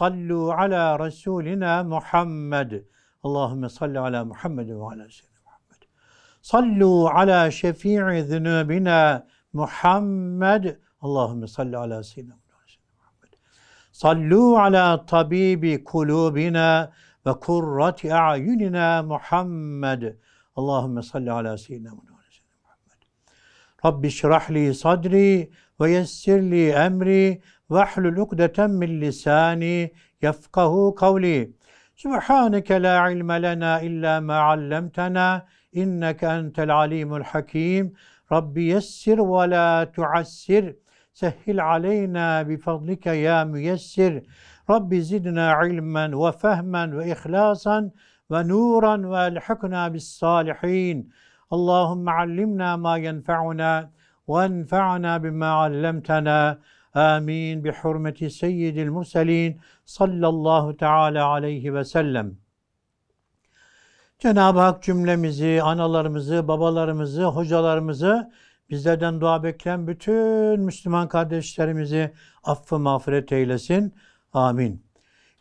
صلوا على رسولنا محمد اللهم صل على محمد وعلى سيدنا محمد صلوا على شفيع ذنوبنا محمد اللهم صل على سيدنا محمد صلوا على طبيب قلوبنا وقرة أعيننا محمد اللهم صل على سيدنا محمد رب اشرح لي صدري ويسر لي أمري واحلل عقدة من لساني يفقه قولي سبحانك لا علم لنا إلا ما علمتنا إنك أنت العليم الحكيم ربي يسر ولا تعسر سهل علينا بفضلك يا ميسر ربي زدنا علما وفهما وإخلاصا ونورا والحقنا بالصالحين اللهم علمنا ما ينفعنا وانفعنا بما علمتنا Amin. Bi hurmeti seyyidil murselin sallallahu teala aleyhi ve sellem. Cenab-ı Hak cümlemizi, analarımızı, babalarımızı, hocalarımızı, bizlerden dua bekleyen bütün Müslüman kardeşlerimizi affı mağfiret eylesin. Amin.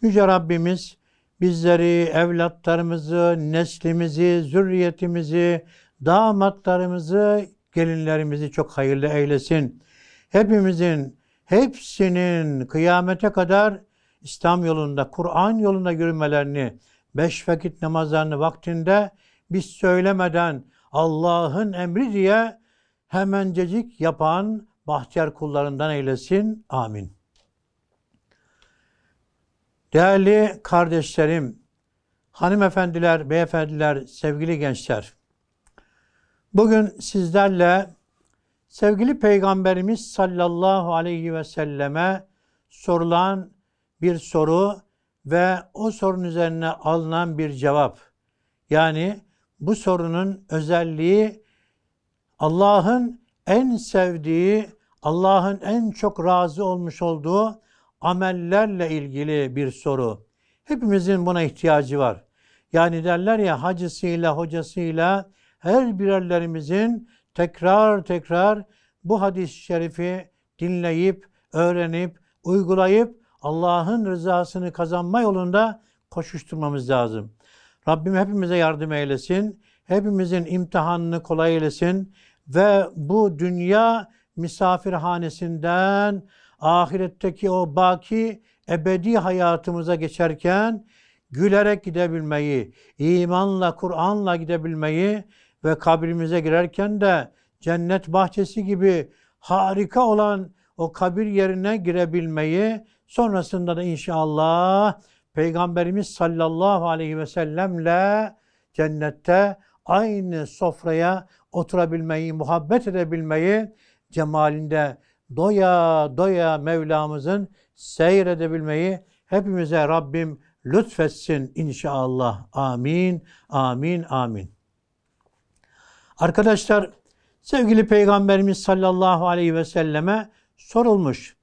Yüce Rabbimiz bizleri, evlatlarımızı, neslimizi, zürriyetimizi, damatlarımızı, gelinlerimizi çok hayırlı eylesin. Hepimizin hepsinin kıyamete kadar İslam yolunda, Kur'an yolunda yürümelerini, beş vakit namazlarını vaktinde biz söylemeden Allah'ın emri diye hemencecik yapan bahtiyar kullarından eylesin. Amin. Değerli kardeşlerim, hanımefendiler, beyefendiler, sevgili gençler. Bugün sizlerle sevgili Peygamberimiz sallallahu aleyhi ve selleme sorulan bir soru ve o sorun üzerine alınan bir cevap. Yani bu sorunun özelliği Allah'ın en sevdiği, Allah'ın en çok razı olmuş olduğu amellerle ilgili bir soru. Hepimizin buna ihtiyacı var. Yani derler ya hacısıyla, hocasıyla her birerlerimizin tekrar tekrar bu hadis-i şerifi dinleyip, öğrenip, uygulayıp Allah'ın rızasını kazanma yolunda koşuşturmamız lazım. Rabbim hepimize yardım eylesin. Hepimizin imtihanını kolay eylesin ve bu dünya misafirhanesinden ahiretteki o baki ebedi hayatımıza geçerken gülerek gidebilmeyi, imanla, Kur'an'la gidebilmeyi ve kabrimize girerken de cennet bahçesi gibi harika olan o kabir yerine girebilmeyi sonrasında da inşallah Peygamberimiz sallallahu aleyhi ve sellemle cennette aynı sofraya oturabilmeyi, muhabbet edebilmeyi cemalinde doya doya Mevlamızın seyredebilmeyi hepimize Rabbim lütfetsin inşallah. Amin, amin, amin. Arkadaşlar sevgili Peygamberimiz sallallahu aleyhi ve selleme sorulmuş.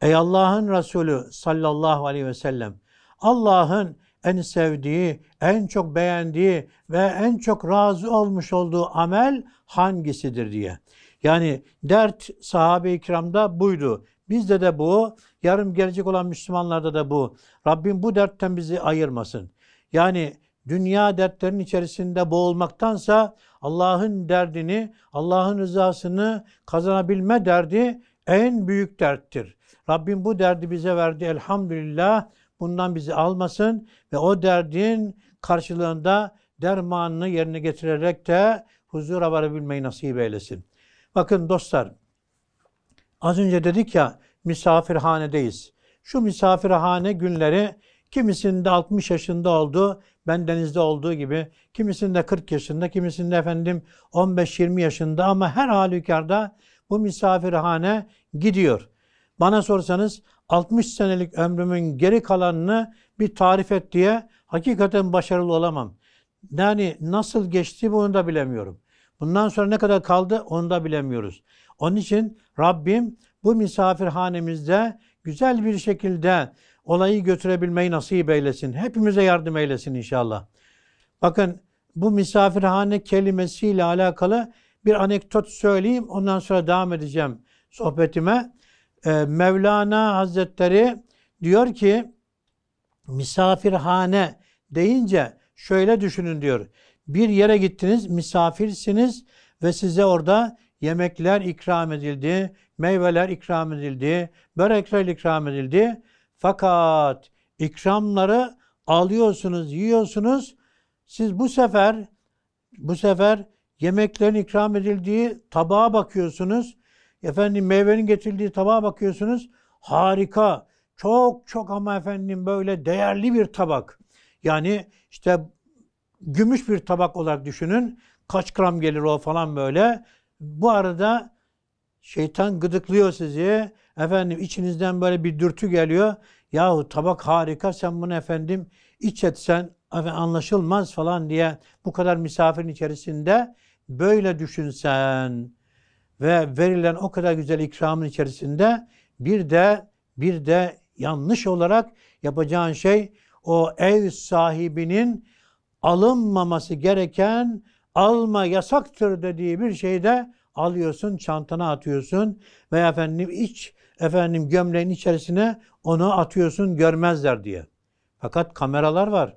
Ey Allah'ın Resulü sallallahu aleyhi ve sellem Allah'ın en sevdiği, en çok beğendiği ve en çok razı olmuş olduğu amel hangisidir diye. Yani dert sahabe-i kiramda buydu. Bizde de bu, yarım gelecek olan Müslümanlarda da bu. Rabbim bu dertten bizi ayırmasın. Yani dünya dertlerinin içerisinde boğulmaktansa Allah'ın derdini, Allah'ın rızasını kazanabilme derdi en büyük derttir. Rabbim bu derdi bize verdi elhamdülillah. Bundan bizi almasın ve o derdin karşılığında dermanını yerine getirerek de huzura varabilmeyi nasip eylesin. Bakın dostlar, az önce dedik ya misafirhanedeyiz. Şu misafirhane günleri kimisinde 60 yaşında oldu, ben denizde olduğu gibi kimisinde 40 yaşında, kimisinde efendim 15-20 yaşında ama her halükarda bu misafirhane gidiyor. Bana sorsanız 60 senelik ömrümün geri kalanını bir tarif et diye hakikaten başarılı olamam. Yani nasıl geçti bunu da bilemiyorum. Bundan sonra ne kadar kaldı onu da bilemiyoruz. Onun için Rabbim bu misafirhanemizde güzel bir şekilde olayı götürebilmeyi nasip eylesin. Hepimize yardım eylesin inşallah. Bakın bu misafirhane kelimesiyle alakalı bir anekdot söyleyeyim. Ondan sonra devam edeceğim sohbetime. Ee, Mevlana Hazretleri diyor ki misafirhane deyince şöyle düşünün diyor. Bir yere gittiniz, misafirsiniz ve size orada yemekler ikram edildi, meyveler ikram edildi, börekler ikram edildi. Fakat ikramları alıyorsunuz, yiyorsunuz. Siz bu sefer bu sefer yemeklerin ikram edildiği tabağa bakıyorsunuz. Efendim meyvenin getirildiği tabağa bakıyorsunuz. Harika. Çok çok ama efendim böyle değerli bir tabak. Yani işte gümüş bir tabak olarak düşünün. Kaç gram gelir o falan böyle. Bu arada şeytan gıdıklıyor sizi. Efendim içinizden böyle bir dürtü geliyor. Yahu tabak harika sen bunu efendim iç etsen anlaşılmaz falan diye bu kadar misafirin içerisinde böyle düşünsen ve verilen o kadar güzel ikramın içerisinde bir de bir de yanlış olarak yapacağın şey o ev sahibinin alınmaması gereken alma yasaktır dediği bir şeyde alıyorsun, çantana atıyorsun veya efendim iç efendim gömleğin içerisine onu atıyorsun görmezler diye. Fakat kameralar var.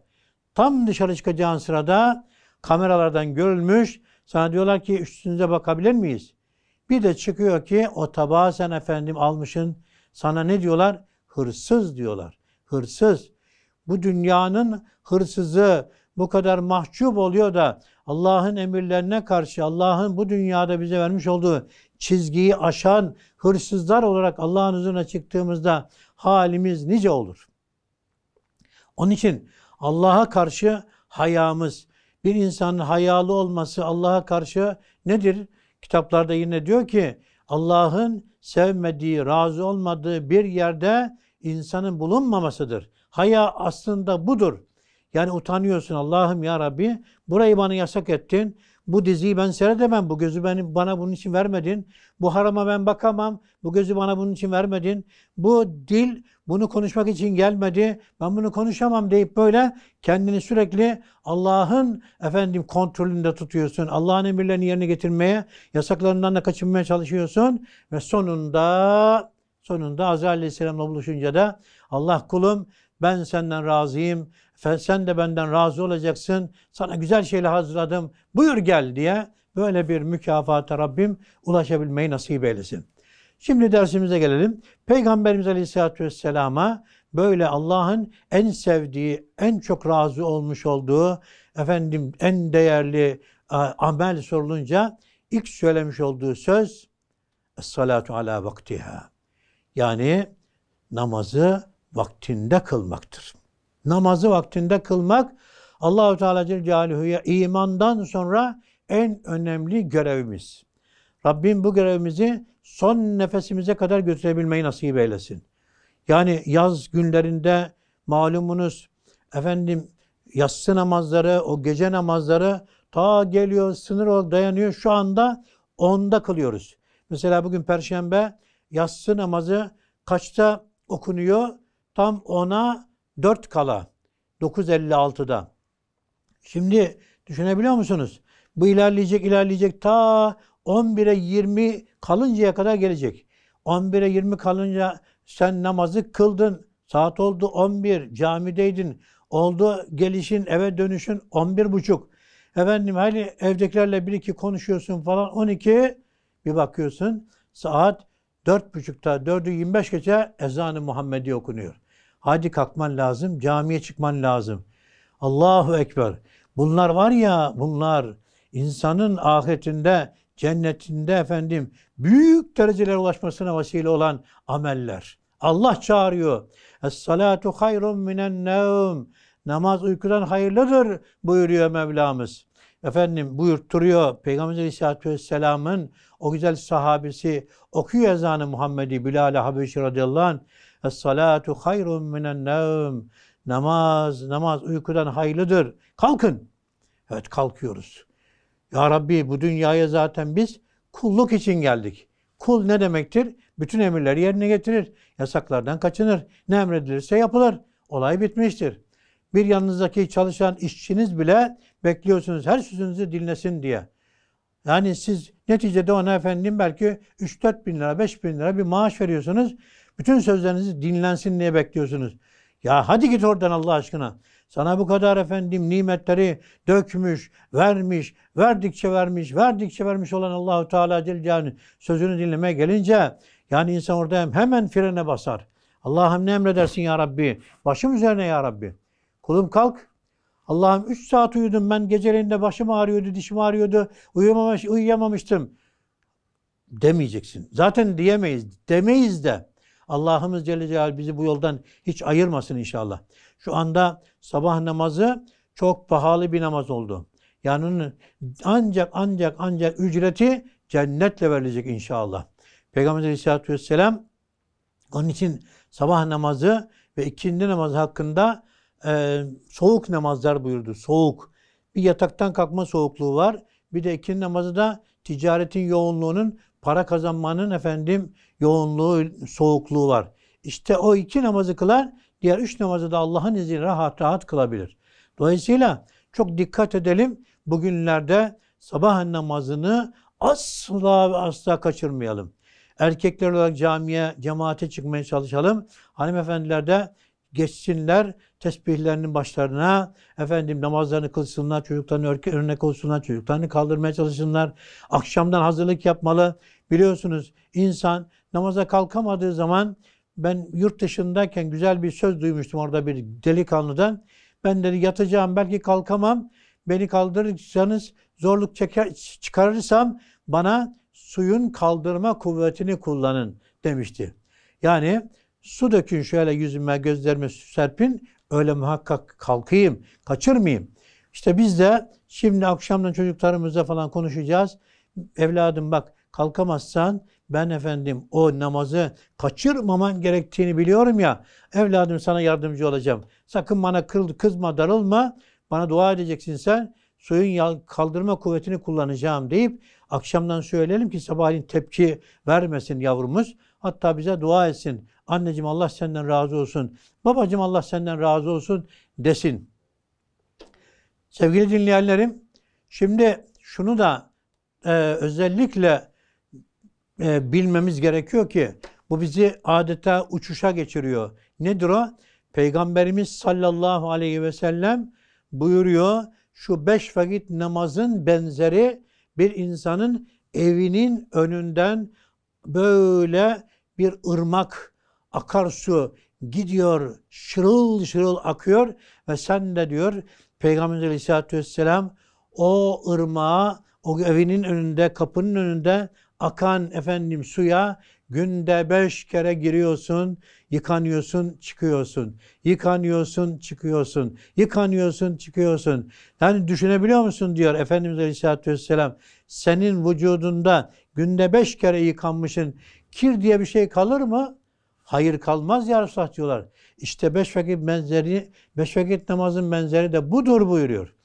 Tam dışarı çıkacağın sırada kameralardan görülmüş. Sana diyorlar ki üstünüze bakabilir miyiz? Bir de çıkıyor ki o tabağı sen efendim almışın. Sana ne diyorlar? Hırsız diyorlar. Hırsız. Bu dünyanın hırsızı bu kadar mahcup oluyor da Allah'ın emirlerine karşı Allah'ın bu dünyada bize vermiş olduğu çizgiyi aşan hırsızlar olarak Allah'ın huzuruna çıktığımızda halimiz nice olur. Onun için Allah'a karşı hayamız, bir insanın hayalı olması Allah'a karşı nedir? Kitaplarda yine diyor ki Allah'ın sevmediği, razı olmadığı bir yerde insanın bulunmamasıdır. Haya aslında budur. Yani utanıyorsun Allah'ım ya Rabbi. Burayı bana yasak ettin. Bu diziyi ben seyredemem. Bu gözü beni, bana bunun için vermedin. Bu harama ben bakamam. Bu gözü bana bunun için vermedin. Bu dil bunu konuşmak için gelmedi. Ben bunu konuşamam deyip böyle kendini sürekli Allah'ın efendim kontrolünde tutuyorsun. Allah'ın emirlerini yerine getirmeye, yasaklarından da kaçınmaya çalışıyorsun. Ve sonunda sonunda Azrail Aleyhisselam'la buluşunca da Allah kulum ben senden razıyım sen de benden razı olacaksın. Sana güzel şeyler hazırladım. Buyur gel diye böyle bir mükafata Rabbim ulaşabilmeyi nasip eylesin. Şimdi dersimize gelelim. Peygamberimiz Aleyhisselatü Vesselam'a böyle Allah'ın en sevdiği, en çok razı olmuş olduğu, efendim en değerli amel sorulunca ilk söylemiş olduğu söz salatu ala vaktiha. Yani namazı vaktinde kılmaktır namazı vaktinde kılmak Allahu Teala Celaluhu'ya imandan sonra en önemli görevimiz. Rabbim bu görevimizi son nefesimize kadar götürebilmeyi nasip eylesin. Yani yaz günlerinde malumunuz efendim yatsı namazları, o gece namazları ta geliyor, sınır olarak dayanıyor. Şu anda onda kılıyoruz. Mesela bugün perşembe yatsı namazı kaçta okunuyor? Tam ona 4 kala 956'da. Şimdi düşünebiliyor musunuz? Bu ilerleyecek ilerleyecek ta 11'e 20 kalıncaya kadar gelecek. 11'e 20 kalınca sen namazı kıldın. Saat oldu 11. Camideydin. Oldu gelişin eve dönüşün 11 buçuk. Efendim hani evdekilerle bir iki konuşuyorsun falan 12 bir bakıyorsun saat 4.30'da 4'ü 25 geçe ezanı Muhammedi okunuyor. Hadi kalkman lazım, camiye çıkman lazım. Allahu Ekber. Bunlar var ya bunlar insanın ahiretinde, cennetinde efendim büyük derecelere ulaşmasına vesile olan ameller. Allah çağırıyor. Es-salatu hayrun minen nevm. Namaz uykudan hayırlıdır buyuruyor Mevlamız. Efendim buyurtturuyor Peygamber Aleyhisselatü Vesselam'ın o güzel sahabesi okuyor ezanı Muhammedi Bilal-i Habeşi radıyallahu anh. Es-salatu hayrun minen nevm. Namaz, namaz uykudan hayırlıdır. Kalkın. Evet kalkıyoruz. Ya Rabbi bu dünyaya zaten biz kulluk için geldik. Kul ne demektir? Bütün emirleri yerine getirir. Yasaklardan kaçınır. Ne emredilirse yapılır. Olay bitmiştir. Bir yanınızdaki çalışan işçiniz bile bekliyorsunuz her sözünüzü dinlesin diye. Yani siz neticede ona efendim belki 3-4 bin lira, 5 bin lira bir maaş veriyorsunuz. Bütün sözlerinizi dinlensin diye bekliyorsunuz. Ya hadi git oradan Allah aşkına. Sana bu kadar efendim nimetleri dökmüş, vermiş, verdikçe vermiş, verdikçe vermiş olan Allahu Teala Celle'nin sözünü dinlemeye gelince yani insan orada hemen frene basar. Allah'ım ne emredersin ya Rabbi? Başım üzerine ya Rabbi. Kulum kalk. Allah'ım 3 saat uyudum ben gecelerinde başım ağrıyordu, dişim ağrıyordu. Uyuyamamış, uyuyamamıştım. Demeyeceksin. Zaten diyemeyiz. Demeyiz de. Allah'ımız Celle Celal bizi bu yoldan hiç ayırmasın inşallah. Şu anda sabah namazı çok pahalı bir namaz oldu. Yani ancak ancak ancak ücreti cennetle verilecek inşallah. Peygamber Aleyhisselatü Vesselam onun için sabah namazı ve ikindi namazı hakkında e, soğuk namazlar buyurdu. Soğuk. Bir yataktan kalkma soğukluğu var. Bir de ikindi namazı da ticaretin yoğunluğunun Para kazanmanın efendim yoğunluğu, soğukluğu var. İşte o iki namazı kılar, diğer üç namazı da Allah'ın izniyle rahat rahat kılabilir. Dolayısıyla çok dikkat edelim. Bugünlerde sabah namazını asla ve asla kaçırmayalım. Erkekler olarak camiye, cemaate çıkmaya çalışalım. Hanımefendiler de geçsinler, tesbihlerinin başlarına, efendim namazlarını kılsınlar, çocuklarını örnek olsunlar, çocuklarını kaldırmaya çalışsınlar. Akşamdan hazırlık yapmalı. Biliyorsunuz insan namaza kalkamadığı zaman ben yurt dışındayken güzel bir söz duymuştum orada bir delikanlıdan. Ben dedi yatacağım belki kalkamam. Beni kaldırırsanız zorluk çeker, çıkarırsam bana suyun kaldırma kuvvetini kullanın demişti. Yani su dökün şöyle yüzüme gözlerime serpin Öyle muhakkak kalkayım, kaçırmayayım. İşte biz de şimdi akşamdan çocuklarımızla falan konuşacağız. Evladım bak kalkamazsan ben efendim o namazı kaçırmaman gerektiğini biliyorum ya. Evladım sana yardımcı olacağım. Sakın bana kıl, kızma, darılma. Bana dua edeceksin sen. Suyun kaldırma kuvvetini kullanacağım deyip akşamdan söyleyelim ki sabahleyin tepki vermesin yavrumuz. Hatta bize dua etsin. Anneciğim Allah senden razı olsun. Babacığım Allah senden razı olsun desin. Sevgili dinleyenlerim, şimdi şunu da e, özellikle e, bilmemiz gerekiyor ki bu bizi adeta uçuşa geçiriyor. Nedir o? Peygamberimiz sallallahu aleyhi ve sellem buyuruyor şu beş vakit namazın benzeri bir insanın evinin önünden böyle bir ırmak, akarsu gidiyor, şırıl şırıl akıyor ve sen de diyor Peygamber Aleyhisselatü Vesselam o ırmağa, o evinin önünde, kapının önünde akan efendim suya günde beş kere giriyorsun, yıkanıyorsun, çıkıyorsun. Yıkanıyorsun, çıkıyorsun. Yıkanıyorsun, çıkıyorsun. Yani düşünebiliyor musun diyor Efendimiz Aleyhisselatü Vesselam. Senin vücudunda günde beş kere yıkanmışın Kir diye bir şey kalır mı? Hayır kalmaz ya Resulullah diyorlar. İşte beş vakit benzeri, beş vakit namazın benzeri de budur buyuruyor.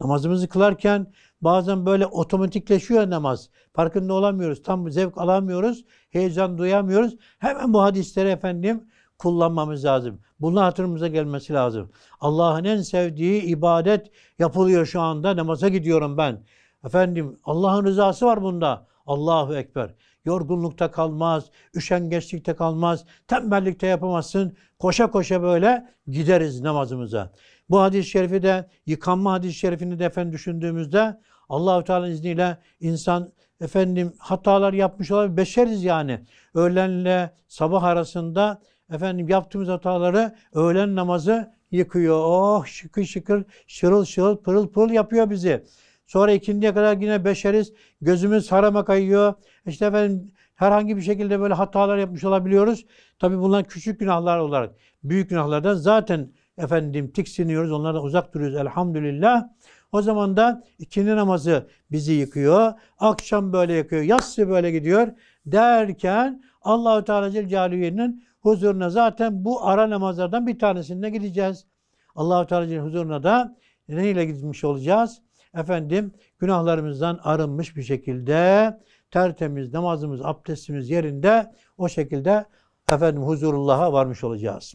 Namazımızı kılarken bazen böyle otomatikleşiyor namaz. Farkında olamıyoruz, tam zevk alamıyoruz, heyecan duyamıyoruz. Hemen bu hadisleri efendim kullanmamız lazım. Bunun hatırımıza gelmesi lazım. Allah'ın en sevdiği ibadet yapılıyor şu anda. Namaza gidiyorum ben. Efendim Allah'ın rızası var bunda. Allahu Ekber yorgunlukta kalmaz, üşengeçlikte kalmaz, tembellikte yapamazsın. Koşa koşa böyle gideriz namazımıza. Bu hadis-i şerifi de yıkanma hadis-i şerifini de efendim düşündüğümüzde Allahu Teala'nın izniyle insan efendim hatalar yapmış olabilir. Beşeriz yani. Öğlenle sabah arasında efendim yaptığımız hataları öğlen namazı yıkıyor. Oh şıkır şıkır şırıl şırıl pırıl pırıl yapıyor bizi. Sonra ikindiye kadar yine beşeriz. Gözümüz harama kayıyor. İşte efendim herhangi bir şekilde böyle hatalar yapmış olabiliyoruz. Tabi bunlar küçük günahlar olarak. Büyük günahlardan zaten efendim tiksiniyoruz. Onlardan uzak duruyoruz elhamdülillah. O zaman da ikindi namazı bizi yıkıyor. Akşam böyle yakıyor. Yatsı böyle gidiyor. Derken Allahü Teala Celle'nin huzuruna zaten bu ara namazlardan bir tanesinde gideceğiz. Allahü Allahu Teala'nın huzuruna da neyle gitmiş olacağız? efendim günahlarımızdan arınmış bir şekilde tertemiz namazımız, abdestimiz yerinde o şekilde efendim huzurullah'a varmış olacağız.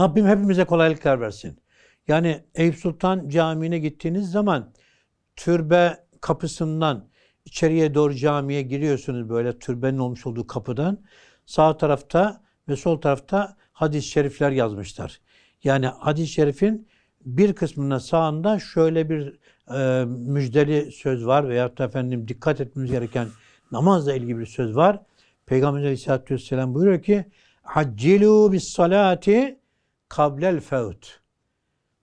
Rabbim hepimize kolaylıklar versin. Yani Eyüp Sultan Camii'ne gittiğiniz zaman türbe kapısından içeriye doğru camiye giriyorsunuz böyle türbenin olmuş olduğu kapıdan. Sağ tarafta ve sol tarafta hadis-i şerifler yazmışlar. Yani hadis-i şerifin bir kısmının sağında şöyle bir e, müjdeli söz var veya efendim dikkat etmemiz gereken namazla ilgili bir söz var. Peygamber Aleyhisselatü Vesselam buyuruyor ki Haccilu bis salati kablel fevt.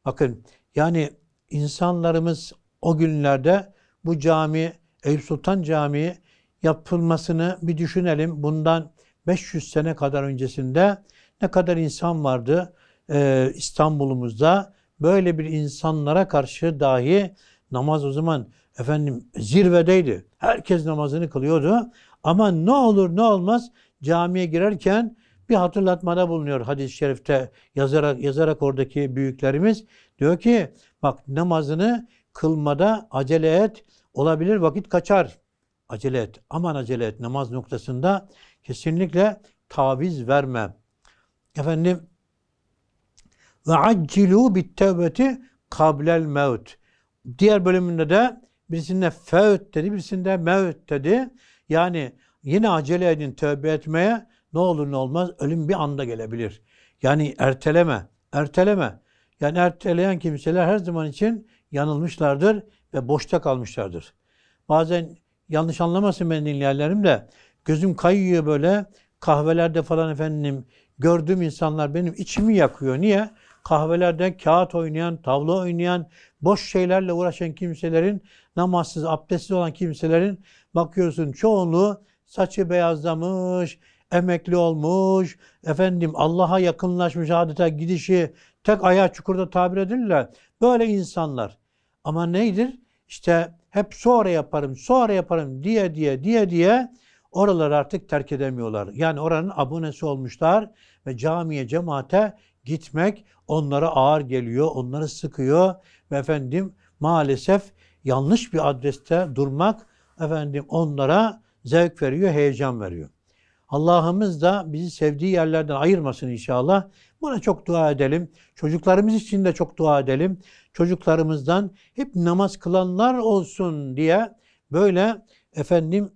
Bakın yani insanlarımız o günlerde bu cami, Eyüp Sultan Camii yapılmasını bir düşünelim. Bundan 500 sene kadar öncesinde ne kadar insan vardı e, İstanbul'umuzda Böyle bir insanlara karşı dahi namaz o zaman efendim zirvedeydi. Herkes namazını kılıyordu. Ama ne olur ne olmaz camiye girerken bir hatırlatmada bulunuyor hadis-i şerifte yazarak, yazarak oradaki büyüklerimiz. Diyor ki bak namazını kılmada acele et. Olabilir vakit kaçar. Acele et. Aman acele et. Namaz noktasında kesinlikle taviz verme. Efendim ve accilu bit tevbeti kablel mevt. Diğer bölümünde de birisinde fevt dedi, birisinde mevt dedi. Yani yine acele edin tövbe etmeye ne olur ne olmaz ölüm bir anda gelebilir. Yani erteleme, erteleme. Yani erteleyen kimseler her zaman için yanılmışlardır ve boşta kalmışlardır. Bazen yanlış anlamasın beni dinleyenlerim de gözüm kayıyor böyle kahvelerde falan efendim gördüğüm insanlar benim içimi yakıyor. Niye? kahvelerden kağıt oynayan, tavla oynayan, boş şeylerle uğraşan kimselerin, namazsız, abdestsiz olan kimselerin bakıyorsun çoğunluğu saçı beyazlamış, emekli olmuş, efendim Allah'a yakınlaşmış adeta gidişi tek ayağı çukurda tabir edirler. Böyle insanlar. Ama neydir? İşte hep sonra yaparım, sonra yaparım diye diye diye diye oraları artık terk edemiyorlar. Yani oranın abonesi olmuşlar ve camiye, cemaate gitmek onlara ağır geliyor, onları sıkıyor ve efendim maalesef yanlış bir adreste durmak efendim onlara zevk veriyor, heyecan veriyor. Allah'ımız da bizi sevdiği yerlerden ayırmasın inşallah. Buna çok dua edelim. Çocuklarımız için de çok dua edelim. Çocuklarımızdan hep namaz kılanlar olsun diye böyle efendim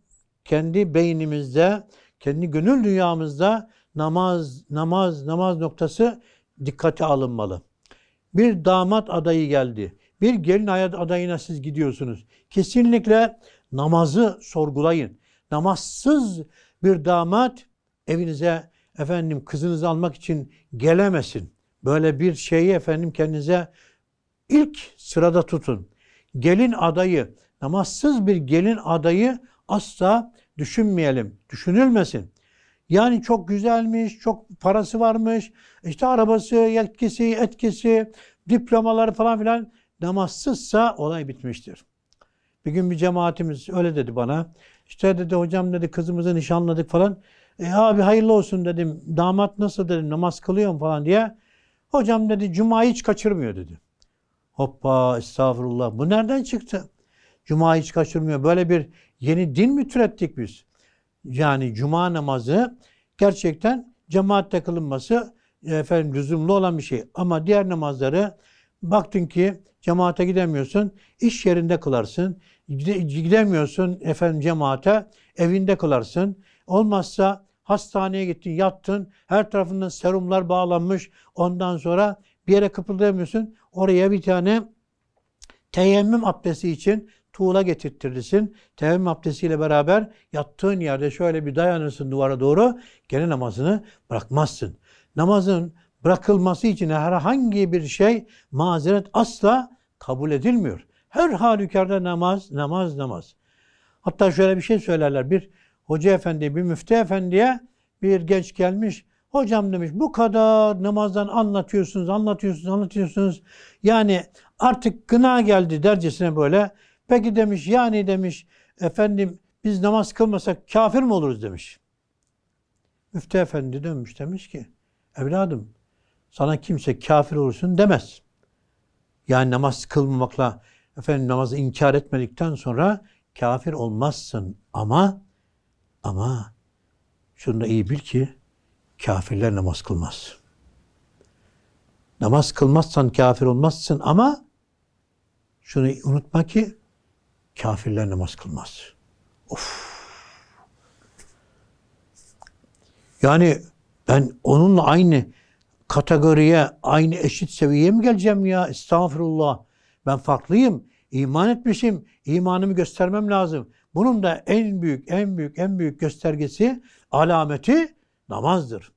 kendi beynimizde, kendi gönül dünyamızda namaz, namaz, namaz noktası dikkate alınmalı. Bir damat adayı geldi. Bir gelin adayına siz gidiyorsunuz. Kesinlikle namazı sorgulayın. Namazsız bir damat evinize efendim kızınızı almak için gelemesin. Böyle bir şeyi efendim kendinize ilk sırada tutun. Gelin adayı, namazsız bir gelin adayı asla düşünmeyelim, düşünülmesin. Yani çok güzelmiş, çok parası varmış, işte arabası, yetkisi, etkisi, diplomaları falan filan namazsızsa olay bitmiştir. Bir gün bir cemaatimiz öyle dedi bana. İşte dedi hocam dedi kızımızı nişanladık falan. E abi hayırlı olsun dedim. Damat nasıl dedim namaz kılıyor mu falan diye. Hocam dedi cuma hiç kaçırmıyor dedi. Hoppa estağfurullah. Bu nereden çıktı? Cuma hiç kaçırmıyor. Böyle bir yeni din mi türettik biz? yani cuma namazı gerçekten cemaatte kılınması e, efendim lüzumlu olan bir şey. Ama diğer namazları baktın ki cemaate gidemiyorsun, iş yerinde kılarsın. Gidemiyorsun efendim cemaate, evinde kılarsın. Olmazsa hastaneye gittin, yattın. Her tarafından serumlar bağlanmış. Ondan sonra bir yere kıpırdayamıyorsun. Oraya bir tane teyemmüm abdesti için tuğla getirtirsin. Tevim abdestiyle beraber yattığın yerde şöyle bir dayanırsın duvara doğru. Gene namazını bırakmazsın. Namazın bırakılması için herhangi bir şey mazeret asla kabul edilmiyor. Her halükarda namaz, namaz, namaz. Hatta şöyle bir şey söylerler. Bir hoca efendi, bir müftü efendiye bir genç gelmiş. Hocam demiş bu kadar namazdan anlatıyorsunuz, anlatıyorsunuz, anlatıyorsunuz. Yani artık gına geldi dercesine böyle Peki demiş yani demiş efendim biz namaz kılmasak kafir mi oluruz demiş. Müftü efendi dönmüş demiş ki evladım sana kimse kafir olursun demez. Yani namaz kılmamakla efendim namazı inkar etmedikten sonra kafir olmazsın ama ama şunu da iyi bil ki kafirler namaz kılmaz. Namaz kılmazsan kafir olmazsın ama şunu unutma ki kafirler namaz kılmaz. Of. Yani ben onunla aynı kategoriye, aynı eşit seviyeye mi geleceğim ya? Estağfurullah. Ben farklıyım. İman etmişim. İmanımı göstermem lazım. Bunun da en büyük, en büyük, en büyük göstergesi, alameti namazdır.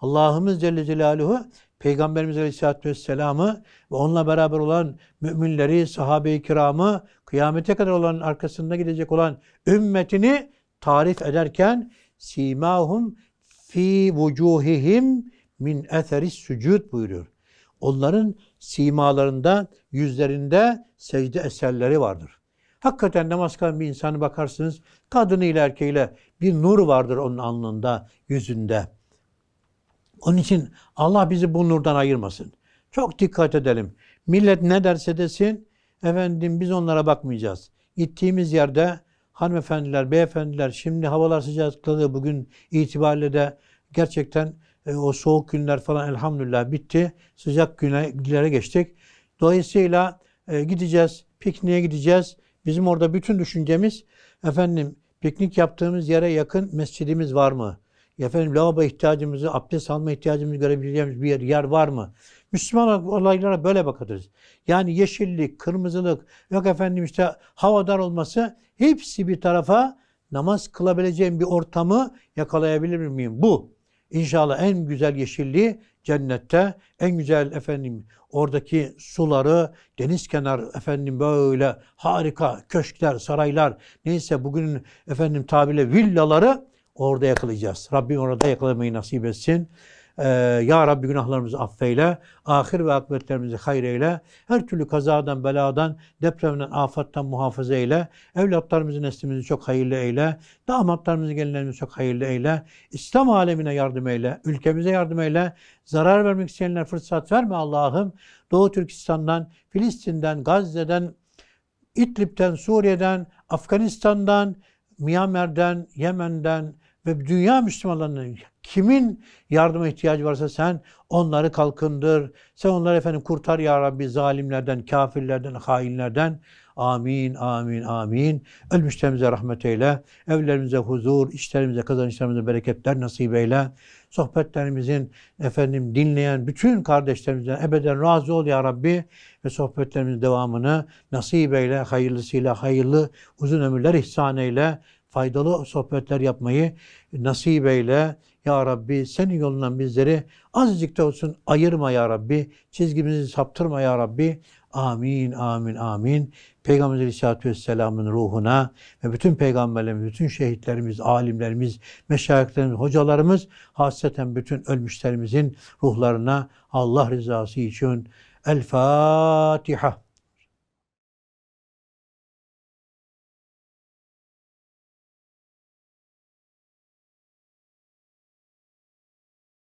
Allah'ımız Celle Celaluhu Peygamberimiz Aleyhisselatü Vesselam'ı ve onunla beraber olan müminleri, sahabe-i kiramı, kıyamete kadar olan arkasında gidecek olan ümmetini tarif ederken simahum fi vucuhihim min eseris sucud buyuruyor. Onların simalarında, yüzlerinde secde eserleri vardır. Hakikaten namaz kılan bir insanı bakarsınız, kadınıyla erkeğiyle bir nur vardır onun alnında, yüzünde. Onun için Allah bizi bu nurdan ayırmasın. Çok dikkat edelim. Millet ne derse desin, efendim biz onlara bakmayacağız. Gittiğimiz yerde hanımefendiler, beyefendiler, şimdi havalar sıcaklığı bugün itibariyle de gerçekten e, o soğuk günler falan elhamdülillah bitti. Sıcak günlere geçtik. Dolayısıyla e, gideceğiz, pikniğe gideceğiz. Bizim orada bütün düşüncemiz efendim piknik yaptığımız yere yakın mescidimiz var mı? efendim lavabo ihtiyacımızı, abdest alma ihtiyacımızı görebileceğimiz bir yer, yer var mı? Müslüman olaylara böyle bakarız. Yani yeşillik, kırmızılık, yok efendim işte havadar olması hepsi bir tarafa namaz kılabileceğim bir ortamı yakalayabilir miyim? Bu. İnşallah en güzel yeşilliği cennette, en güzel efendim oradaki suları, deniz kenar efendim böyle harika köşkler, saraylar, neyse bugünün efendim tabirle villaları Orada yakalayacağız. Rabbim orada yakalamayı nasip etsin. Ee, ya Rabbi günahlarımızı affeyle, ahir ve akıbetlerimizi hayreyle, her türlü kazadan, beladan, depremden, afattan muhafaza eyle, evlatlarımızı, neslimizi çok hayırlı eyle, damatlarımızı, gelinlerimizi çok hayırlı eyle, İslam alemine yardım eyle, ülkemize yardım eyle, zarar vermek isteyenler fırsat verme Allah'ım. Doğu Türkistan'dan, Filistin'den, Gazze'den, İdlib'den, Suriye'den, Afganistan'dan, Myanmar'dan, Yemen'den, ve dünya Müslümanlarının kimin yardıma ihtiyacı varsa sen onları kalkındır. Sen onları efendim kurtar ya Rabbi zalimlerden, kafirlerden, hainlerden. Amin, amin, amin. Ölmüşlerimize rahmet eyle. Evlerimize huzur, işlerimize, kazançlarımıza bereketler nasip eyle. Sohbetlerimizin efendim dinleyen bütün kardeşlerimizden ebeden razı ol ya Rabbi ve sohbetlerimizin devamını nasip eyle. Hayırlısıyla hayırlı uzun ömürler ihsan eyle faydalı sohbetler yapmayı nasip eyle. Ya Rabbi senin yolundan bizleri azıcık da olsun ayırma ya Rabbi. Çizgimizi saptırma ya Rabbi. Amin, amin, amin. Peygamber Aleyhisselatü Vesselam'ın ruhuna ve bütün peygamberlerimiz, bütün şehitlerimiz, alimlerimiz, meşayiklerimiz, hocalarımız, hasreten bütün ölmüşlerimizin ruhlarına Allah rızası için El Fatiha.